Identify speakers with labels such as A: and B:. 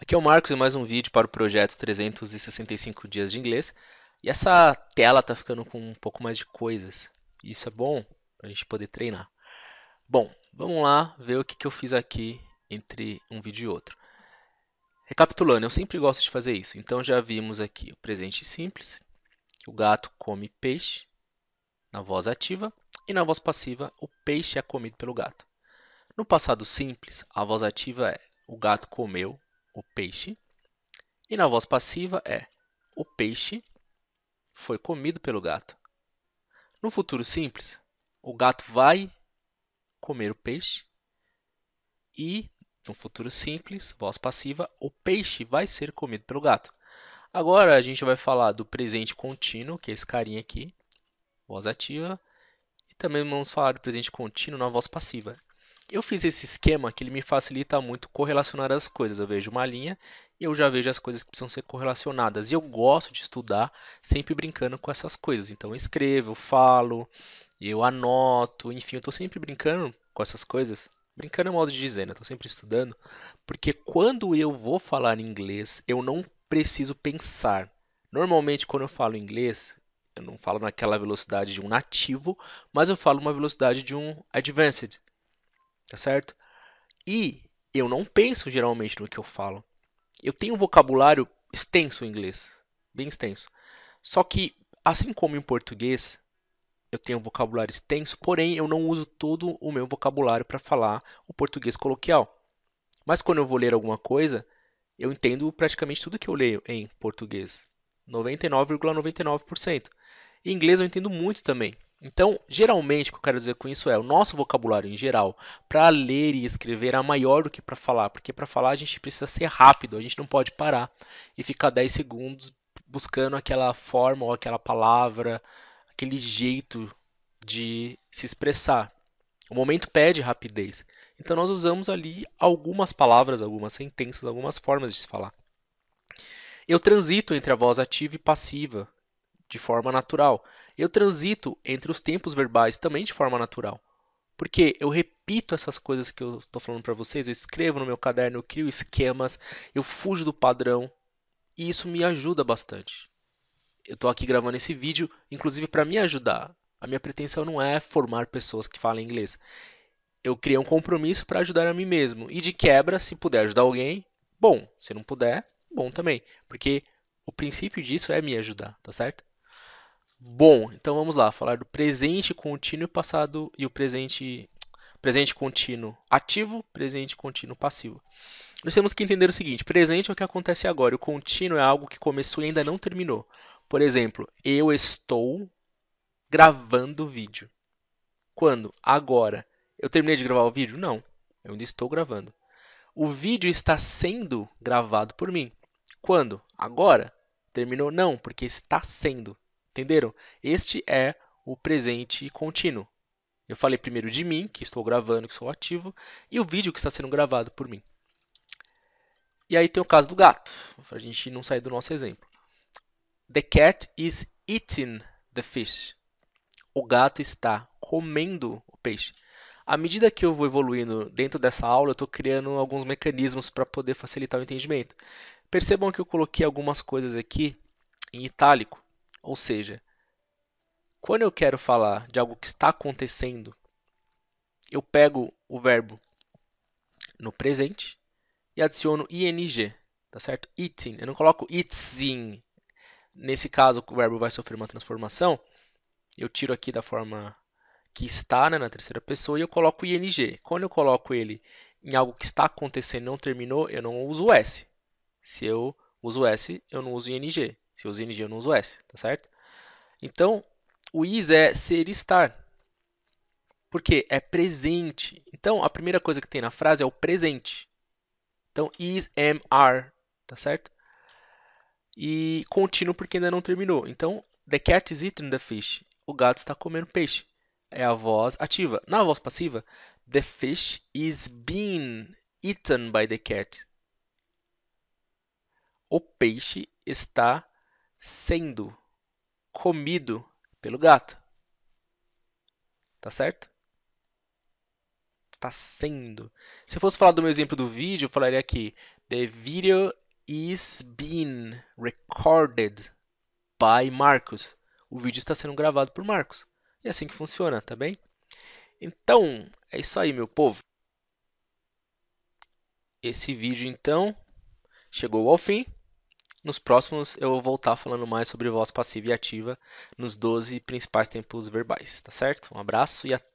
A: Aqui é o Marcos e mais um vídeo para o projeto 365 dias de inglês. E essa tela está ficando com um pouco mais de coisas. Isso é bom para a gente poder treinar. Bom, vamos lá ver o que, que eu fiz aqui entre um vídeo e outro. Recapitulando, eu sempre gosto de fazer isso. Então já vimos aqui o presente simples, que o gato come peixe na voz ativa e na voz passiva o peixe é comido pelo gato. No passado simples, a voz ativa é o gato comeu o peixe. E na voz passiva é o peixe foi comido pelo gato. No futuro simples, o gato vai comer o peixe. E no futuro simples, voz passiva, o peixe vai ser comido pelo gato. Agora a gente vai falar do presente contínuo, que é esse carinha aqui, voz ativa. E também vamos falar do presente contínuo na voz passiva, eu fiz esse esquema que ele me facilita muito correlacionar as coisas. Eu vejo uma linha e eu já vejo as coisas que precisam ser correlacionadas. E eu gosto de estudar sempre brincando com essas coisas. Então eu escrevo, eu falo, eu anoto, enfim, eu estou sempre brincando com essas coisas. Brincando é modo de dizer, né? Estou sempre estudando, porque quando eu vou falar inglês, eu não preciso pensar. Normalmente, quando eu falo inglês, eu não falo naquela velocidade de um nativo, mas eu falo uma velocidade de um advanced, tá certo? E eu não penso geralmente no que eu falo. Eu tenho um vocabulário extenso em inglês, bem extenso. Só que, assim como em português, eu tenho um vocabulário extenso, porém eu não uso todo o meu vocabulário para falar o português coloquial. Mas quando eu vou ler alguma coisa, eu entendo praticamente tudo que eu leio em português. 99,99%. ,99%. Em inglês eu entendo muito também. Então, geralmente, o que eu quero dizer com isso é o nosso vocabulário em geral para ler e escrever é maior do que para falar, porque para falar a gente precisa ser rápido, a gente não pode parar e ficar 10 segundos buscando aquela forma ou aquela palavra, aquele jeito de se expressar. O momento pede rapidez. Então, nós usamos ali algumas palavras, algumas sentenças, algumas formas de se falar. Eu transito entre a voz ativa e passiva de forma natural. Eu transito entre os tempos verbais também de forma natural. Porque eu repito essas coisas que eu estou falando para vocês, eu escrevo no meu caderno, eu crio esquemas, eu fujo do padrão. E isso me ajuda bastante. Eu estou aqui gravando esse vídeo, inclusive para me ajudar. A minha pretensão não é formar pessoas que falam inglês. Eu criei um compromisso para ajudar a mim mesmo. E de quebra, se puder ajudar alguém, bom. Se não puder, bom também. Porque o princípio disso é me ajudar, tá certo? Bom, então vamos lá, falar do presente contínuo e passado e o presente presente contínuo ativo, presente contínuo passivo. Nós temos que entender o seguinte: presente é o que acontece agora, o contínuo é algo que começou e ainda não terminou. Por exemplo, eu estou gravando vídeo. Quando? Agora. Eu terminei de gravar o vídeo? Não. Eu ainda estou gravando. O vídeo está sendo gravado por mim. Quando? Agora. Terminou? Não, porque está sendo. Entenderam? Este é o presente contínuo. Eu falei primeiro de mim, que estou gravando, que sou ativo, e o vídeo que está sendo gravado por mim. E aí tem o caso do gato, para a gente não sair do nosso exemplo. The cat is eating the fish. O gato está comendo o peixe. À medida que eu vou evoluindo dentro dessa aula, eu estou criando alguns mecanismos para poder facilitar o entendimento. Percebam que eu coloquei algumas coisas aqui em itálico. Ou seja, quando eu quero falar de algo que está acontecendo, eu pego o verbo no presente e adiciono ing, tá certo? Eating. Eu não coloco itzing. Nesse caso, o verbo vai sofrer uma transformação. Eu tiro aqui da forma que está né, na terceira pessoa e eu coloco ing. Quando eu coloco ele em algo que está acontecendo e não terminou, eu não uso s. Se eu uso s, eu não uso ing. Se eu uso ing, eu não uso s, tá certo? Então, o is é ser estar. estar. Porque é presente. Então, a primeira coisa que tem na frase é o presente. Então, is, am, are, tá certo? E contínuo porque ainda não terminou. Então, the cat is eating the fish. O gato está comendo peixe. É a voz ativa. Na voz passiva, the fish is being eaten by the cat. O peixe está sendo comido pelo gato. Tá certo? Está sendo. Se eu fosse falar do meu exemplo do vídeo, eu falaria aqui: The video is being recorded by Marcos. O vídeo está sendo gravado por Marcos. E é assim que funciona, tá bem? Então, é isso aí, meu povo. Esse vídeo, então, chegou ao fim. Nos próximos, eu vou voltar falando mais sobre voz passiva e ativa nos 12 principais tempos verbais, tá certo? Um abraço e até.